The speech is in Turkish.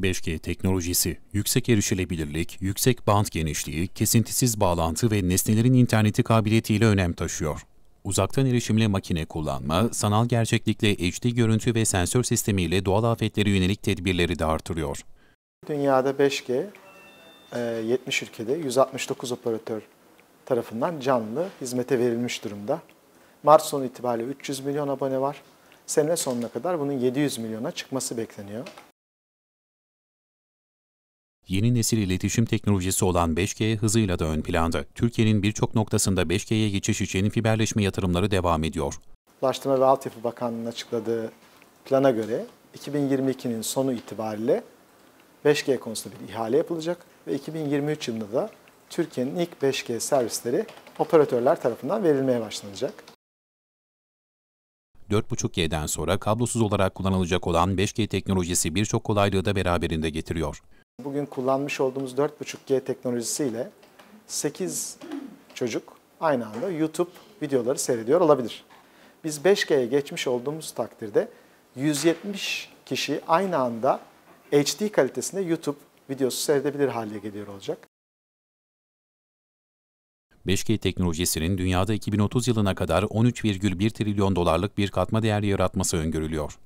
5G teknolojisi, yüksek erişilebilirlik, yüksek bant genişliği, kesintisiz bağlantı ve nesnelerin interneti kabiliyetiyle önem taşıyor. Uzaktan erişimle makine kullanma, sanal gerçeklikle HD görüntü ve sensör sistemiyle doğal afetlere yönelik tedbirleri de artırıyor. Dünyada 5G 70 e, ülkede 169 operatör tarafından canlı hizmete verilmiş durumda. Mart sonu itibariyle 300 milyon abone var. Sene sonuna kadar bunun 700 milyona çıkması bekleniyor. Yeni nesil iletişim teknolojisi olan 5G hızıyla da ön planda. Türkiye'nin birçok noktasında 5G'ye geçiş için fiberleşme yatırımları devam ediyor. Ulaştırma ve Altyapı Bakanlığı'nın açıkladığı plana göre 2022'nin sonu itibariyle 5G konusunda bir ihale yapılacak ve 2023 yılında da Türkiye'nin ilk 5G servisleri operatörler tarafından verilmeye başlanacak. 4.5G'den sonra kablosuz olarak kullanılacak olan 5G teknolojisi birçok kolaylığı da beraberinde getiriyor. Bugün kullanmış olduğumuz 4.5G teknolojisiyle 8 çocuk aynı anda YouTube videoları seyrediyor olabilir. Biz 5G'ye geçmiş olduğumuz takdirde 170 kişi aynı anda HD kalitesinde YouTube videosu seyredebilir hale geliyor olacak. 5G teknolojisinin dünyada 2030 yılına kadar 13,1 trilyon dolarlık bir katma değer yaratması öngörülüyor.